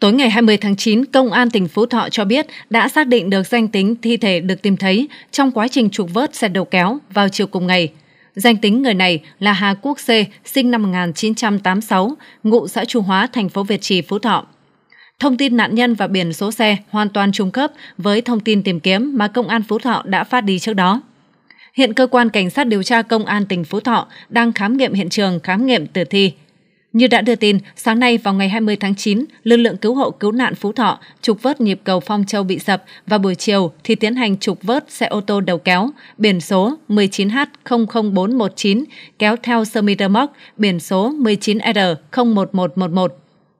Tối ngày 20 tháng 9, Công an tỉnh Phú Thọ cho biết đã xác định được danh tính thi thể được tìm thấy trong quá trình trục vớt xe đầu kéo vào chiều cùng ngày. Danh tính người này là Hà Quốc C, sinh năm 1986, ngụ xã Trung Hóa, thành phố Việt Trì, Phú Thọ. Thông tin nạn nhân và biển số xe hoàn toàn trùng khớp với thông tin tìm kiếm mà Công an Phú Thọ đã phát đi trước đó. Hiện cơ quan cảnh sát điều tra Công an tỉnh Phú Thọ đang khám nghiệm hiện trường, khám nghiệm tử thi, như đã đưa tin, sáng nay vào ngày 20 tháng 9, lực lượng cứu hộ cứu nạn Phú Thọ trục vớt nhịp cầu Phong Châu bị sập và buổi chiều thì tiến hành trục vớt xe ô tô đầu kéo biển số 19H00419 kéo theo sơ mi remoc biển số 19R01111.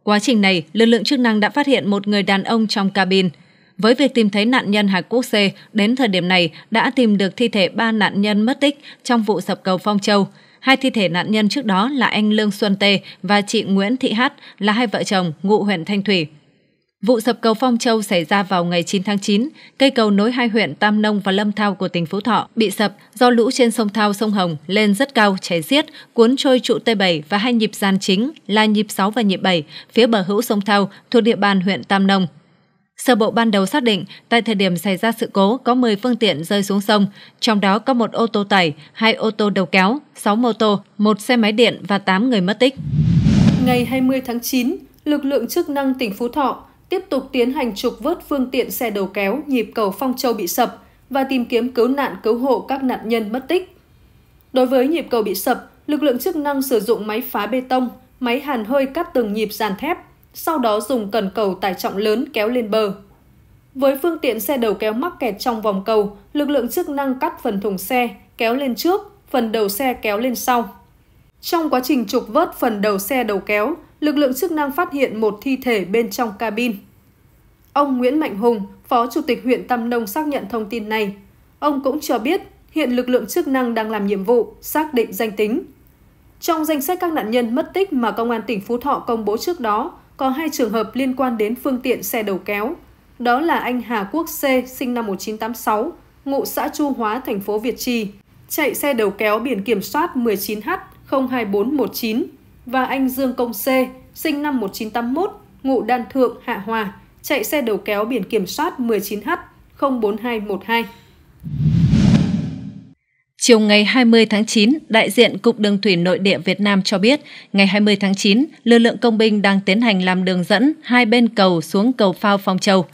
Quá trình này, lực lượng chức năng đã phát hiện một người đàn ông trong cabin. Với việc tìm thấy nạn nhân Hạc Quốc c đến thời điểm này đã tìm được thi thể ba nạn nhân mất tích trong vụ sập cầu Phong Châu – Hai thi thể nạn nhân trước đó là anh Lương Xuân Tê và chị Nguyễn Thị Hát là hai vợ chồng ngụ huyện Thanh Thủy. Vụ sập cầu Phong Châu xảy ra vào ngày 9 tháng 9, cây cầu nối hai huyện Tam Nông và Lâm Thao của tỉnh Phú Thọ bị sập do lũ trên sông Thao sông Hồng lên rất cao, chảy xiết, cuốn trôi trụ T7 và hai nhịp dàn chính là nhịp 6 và nhịp 7 phía bờ hữu sông Thao thuộc địa bàn huyện Tam Nông. Sơ bộ ban đầu xác định, tại thời điểm xảy ra sự cố có 10 phương tiện rơi xuống sông, trong đó có một ô tô tải, hai ô tô đầu kéo, 6 mô tô, một xe máy điện và 8 người mất tích. Ngày 20 tháng 9, lực lượng chức năng tỉnh Phú Thọ tiếp tục tiến hành trục vớt phương tiện xe đầu kéo nhịp cầu Phong Châu bị sập và tìm kiếm cứu nạn cứu hộ các nạn nhân mất tích. Đối với nhịp cầu bị sập, lực lượng chức năng sử dụng máy phá bê tông, máy hàn hơi cắt từng nhịp dàn thép sau đó dùng cần cầu tải trọng lớn kéo lên bờ. Với phương tiện xe đầu kéo mắc kẹt trong vòng cầu, lực lượng chức năng cắt phần thùng xe, kéo lên trước, phần đầu xe kéo lên sau. Trong quá trình trục vớt phần đầu xe đầu kéo, lực lượng chức năng phát hiện một thi thể bên trong cabin. Ông Nguyễn Mạnh Hùng, Phó Chủ tịch huyện Tam Nông xác nhận thông tin này. Ông cũng cho biết hiện lực lượng chức năng đang làm nhiệm vụ xác định danh tính. Trong danh sách các nạn nhân mất tích mà Công an tỉnh Phú Thọ công bố trước đó, có hai trường hợp liên quan đến phương tiện xe đầu kéo. Đó là anh Hà Quốc C, sinh năm 1986, ngụ xã Chu Hóa, thành phố Việt Trì, chạy xe đầu kéo biển kiểm soát 19H02419 và anh Dương Công C, sinh năm 1981, ngụ Đan Thượng, Hạ Hòa, chạy xe đầu kéo biển kiểm soát 19H04212. Chiều ngày 20 tháng 9, đại diện Cục Đường Thủy Nội địa Việt Nam cho biết, ngày 20 tháng 9, lực lượng công binh đang tiến hành làm đường dẫn hai bên cầu xuống cầu phao Phong Châu.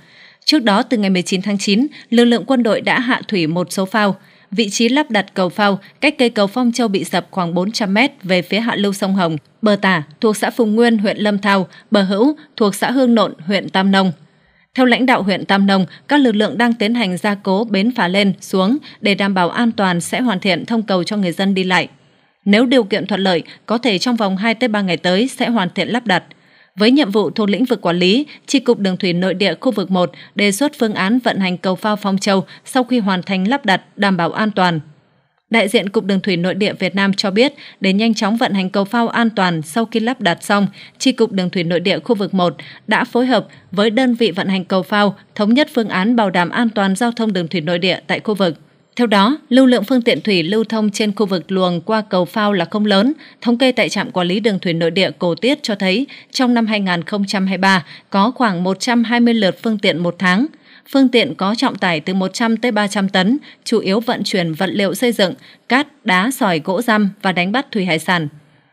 Trước đó, từ ngày 19 tháng 9, lực lượng quân đội đã hạ thủy một số phao. Vị trí lắp đặt cầu phao cách cây cầu Phong Châu bị sập khoảng 400 mét về phía hạ lưu sông Hồng, bờ tả thuộc xã Phùng Nguyên, huyện Lâm Thao, bờ hữu thuộc xã Hương Nộn, huyện Tam Nông. Theo lãnh đạo huyện Tam Nông, các lực lượng đang tiến hành gia cố bến phà lên, xuống để đảm bảo an toàn sẽ hoàn thiện thông cầu cho người dân đi lại. Nếu điều kiện thuận lợi, có thể trong vòng 2-3 ngày tới sẽ hoàn thiện lắp đặt. Với nhiệm vụ thuộc lĩnh vực quản lý, Tri cục Đường thủy nội địa khu vực 1 đề xuất phương án vận hành cầu phao Phong Châu sau khi hoàn thành lắp đặt đảm bảo an toàn. Đại diện Cục Đường thủy Nội địa Việt Nam cho biết, để nhanh chóng vận hành cầu phao an toàn sau khi lắp đặt xong, tri cục Đường thủy Nội địa khu vực 1 đã phối hợp với đơn vị vận hành cầu phao thống nhất phương án bảo đảm an toàn giao thông đường thủy nội địa tại khu vực. Theo đó, lưu lượng phương tiện thủy lưu thông trên khu vực luồng qua cầu phao là không lớn. Thống kê tại trạm quản lý đường thủy nội địa Cổ Tiết cho thấy, trong năm 2023 có khoảng 120 lượt phương tiện một tháng – phương tiện có trọng tải từ 100 tới 300 tấn, chủ yếu vận chuyển vật liệu xây dựng, cát, đá, sỏi, gỗ răm và đánh bắt thủy hải sản.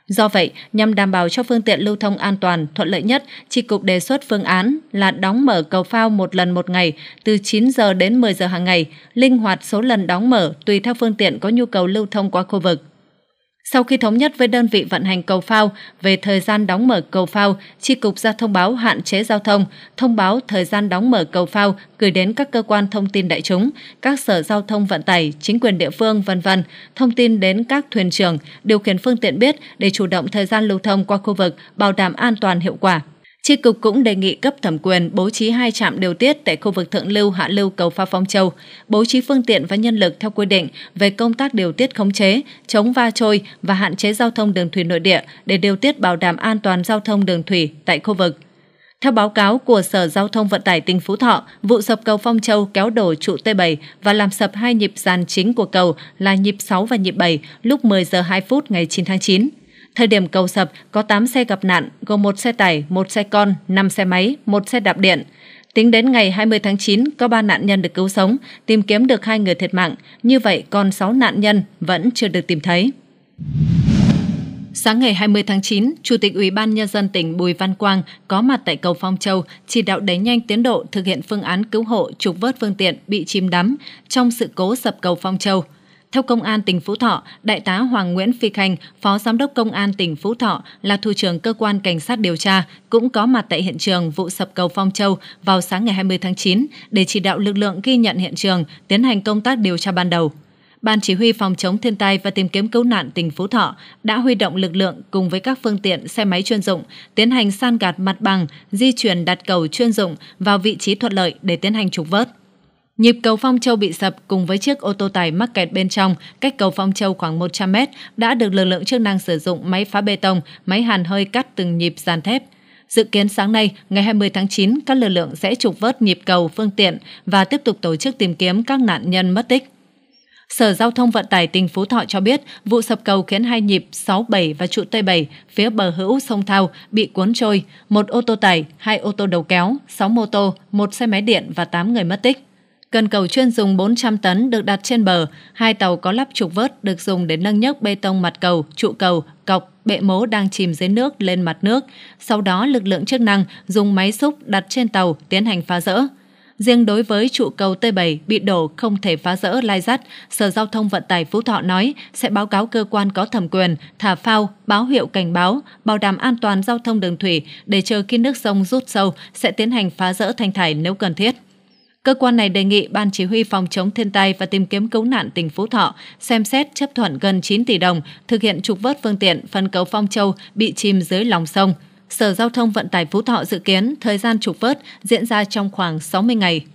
Do vậy, nhằm đảm bảo cho phương tiện lưu thông an toàn, thuận lợi nhất, Tri Cục đề xuất phương án là đóng mở cầu phao một lần một ngày, từ 9 giờ đến 10 giờ hàng ngày, linh hoạt số lần đóng mở tùy theo phương tiện có nhu cầu lưu thông qua khu vực. Sau khi thống nhất với đơn vị vận hành cầu phao về thời gian đóng mở cầu phao, Tri Cục ra thông báo hạn chế giao thông, thông báo thời gian đóng mở cầu phao gửi đến các cơ quan thông tin đại chúng, các sở giao thông vận tải, chính quyền địa phương, vân vân, thông tin đến các thuyền trưởng, điều khiển phương tiện biết để chủ động thời gian lưu thông qua khu vực, bảo đảm an toàn hiệu quả. Tri cục cũng đề nghị cấp thẩm quyền bố trí hai trạm điều tiết tại khu vực Thượng Lưu, Hạ Lưu, cầu Pha Phong Châu, bố trí phương tiện và nhân lực theo quy định về công tác điều tiết khống chế, chống va trôi và hạn chế giao thông đường thủy nội địa để điều tiết bảo đảm an toàn giao thông đường thủy tại khu vực. Theo báo cáo của Sở Giao thông Vận tải tỉnh Phú Thọ, vụ sập cầu Phong Châu kéo đổ trụ T7 và làm sập hai nhịp dàn chính của cầu là nhịp 6 và nhịp 7 lúc 10 giờ 2 phút ngày 9 tháng 9. Thời điểm cầu sập có 8 xe gặp nạn, gồm một xe tải, một xe con, 5 xe máy, một xe đạp điện. Tính đến ngày 20 tháng 9, có 3 nạn nhân được cứu sống, tìm kiếm được hai người thiệt mạng. Như vậy, còn 6 nạn nhân vẫn chưa được tìm thấy. Sáng ngày 20 tháng 9, Chủ tịch Ủy ban Nhân dân tỉnh Bùi Văn Quang có mặt tại cầu Phong Châu chỉ đạo đẩy nhanh tiến độ thực hiện phương án cứu hộ trục vớt phương tiện bị chìm đắm trong sự cố sập cầu Phong Châu – theo Công an tỉnh Phú Thọ, Đại tá Hoàng Nguyễn Phi Khanh, Phó Giám đốc Công an tỉnh Phú Thọ là thủ trưởng cơ quan cảnh sát điều tra, cũng có mặt tại hiện trường vụ sập cầu Phong Châu vào sáng ngày 20 tháng 9 để chỉ đạo lực lượng ghi nhận hiện trường, tiến hành công tác điều tra ban đầu. Ban Chỉ huy Phòng chống thiên tai và tìm kiếm cứu nạn tỉnh Phú Thọ đã huy động lực lượng cùng với các phương tiện xe máy chuyên dụng tiến hành san gạt mặt bằng, di chuyển đặt cầu chuyên dụng vào vị trí thuận lợi để tiến hành trục vớt. Nhịp cầu Phong Châu bị sập cùng với chiếc ô tô tải mắc kẹt bên trong, cách cầu Phong Châu khoảng 100 mét, đã được lực lượng chức năng sử dụng máy phá bê tông, máy hàn hơi cắt từng nhịp dàn thép. Dự kiến sáng nay, ngày 20 tháng 9, các lực lượng sẽ trục vớt nhịp cầu phương tiện và tiếp tục tổ chức tìm kiếm các nạn nhân mất tích. Sở Giao thông Vận tải tỉnh Phú Thọ cho biết, vụ sập cầu khiến hai nhịp 67 và trụ T7 phía bờ hữu sông Thao bị cuốn trôi, một ô tô tải, hai ô tô đầu kéo, 6 mô tô, một xe máy điện và 8 người mất tích. Cần cầu chuyên dùng 400 tấn được đặt trên bờ, hai tàu có lắp trục vớt được dùng để nâng nhấc bê tông mặt cầu, trụ cầu, cọc, bệ mố đang chìm dưới nước lên mặt nước. Sau đó, lực lượng chức năng dùng máy xúc đặt trên tàu tiến hành phá rỡ. Riêng đối với trụ cầu T7 bị đổ không thể phá rỡ lai dắt, Sở Giao thông Vận tải Phú Thọ nói sẽ báo cáo cơ quan có thẩm quyền, thả phao, báo hiệu cảnh báo, bảo đảm an toàn giao thông đường thủy để chờ khi nước sông rút sâu sẽ tiến hành phá rỡ thanh thải nếu cần thiết cơ quan này đề nghị Ban Chỉ huy Phòng chống thiên tai và tìm kiếm cứu nạn tỉnh Phú Thọ xem xét chấp thuận gần 9 tỷ đồng thực hiện trục vớt phương tiện phần cầu Phong Châu bị chìm dưới lòng sông. Sở Giao thông Vận tải Phú Thọ dự kiến thời gian trục vớt diễn ra trong khoảng 60 ngày.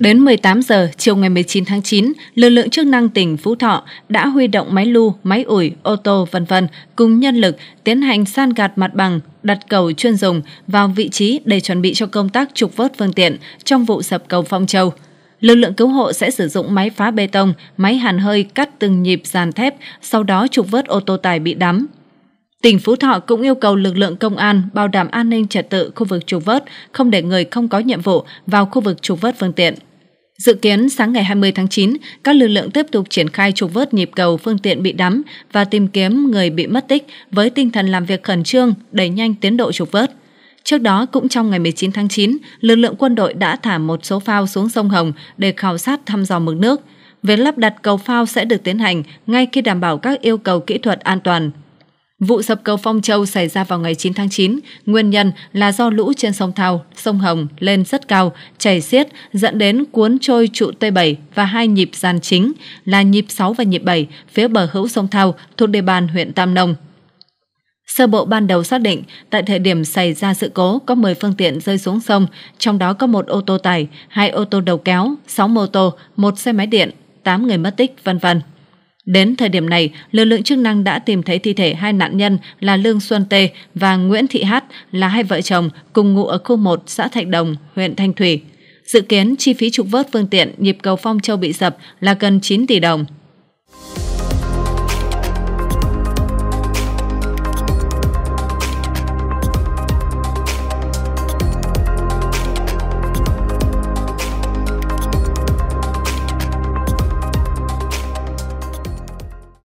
Đến 18 giờ chiều ngày 19 tháng 9, lực lượng chức năng tỉnh Phú Thọ đã huy động máy lu, máy ủi, ô tô vân vân cùng nhân lực tiến hành san gạt mặt bằng đặt cầu chuyên dùng vào vị trí để chuẩn bị cho công tác trục vớt phương tiện trong vụ sập cầu Phong Châu. Lực lượng cứu hộ sẽ sử dụng máy phá bê tông, máy hàn hơi cắt từng nhịp dàn thép, sau đó trục vớt ô tô tải bị đắm. Tỉnh Phú Thọ cũng yêu cầu lực lượng công an bảo đảm an ninh trật tự khu vực trục vớt, không để người không có nhiệm vụ vào khu vực trục vớt phương tiện. Dự kiến sáng ngày 20 tháng 9, các lực lượng tiếp tục triển khai trục vớt nhịp cầu phương tiện bị đắm và tìm kiếm người bị mất tích với tinh thần làm việc khẩn trương, đẩy nhanh tiến độ trục vớt. Trước đó, cũng trong ngày 19 tháng 9, lực lượng quân đội đã thả một số phao xuống sông Hồng để khảo sát thăm dò mực nước. Việc lắp đặt cầu phao sẽ được tiến hành ngay khi đảm bảo các yêu cầu kỹ thuật an toàn Vụ sập cầu Phong Châu xảy ra vào ngày 9 tháng 9, nguyên nhân là do lũ trên sông Thao, sông Hồng lên rất cao, chảy xiết dẫn đến cuốn trôi trụ T7 và hai nhịp gian chính là nhịp 6 và nhịp 7 phía bờ hữu sông Thao thuộc địa bàn huyện Tam Nông. Sơ bộ ban đầu xác định, tại thời điểm xảy ra sự cố có 10 phương tiện rơi xuống sông, trong đó có một ô tô tải, hai ô tô đầu kéo, 6 mô tô, một xe máy điện, 8 người mất tích, vân vân. Đến thời điểm này, lực lượng chức năng đã tìm thấy thi thể hai nạn nhân là Lương Xuân Tê và Nguyễn Thị Hát là hai vợ chồng cùng ngụ ở khu 1 xã Thạch Đồng, huyện Thanh Thủy. Dự kiến chi phí trục vớt phương tiện nhịp cầu Phong Châu bị sập là gần 9 tỷ đồng.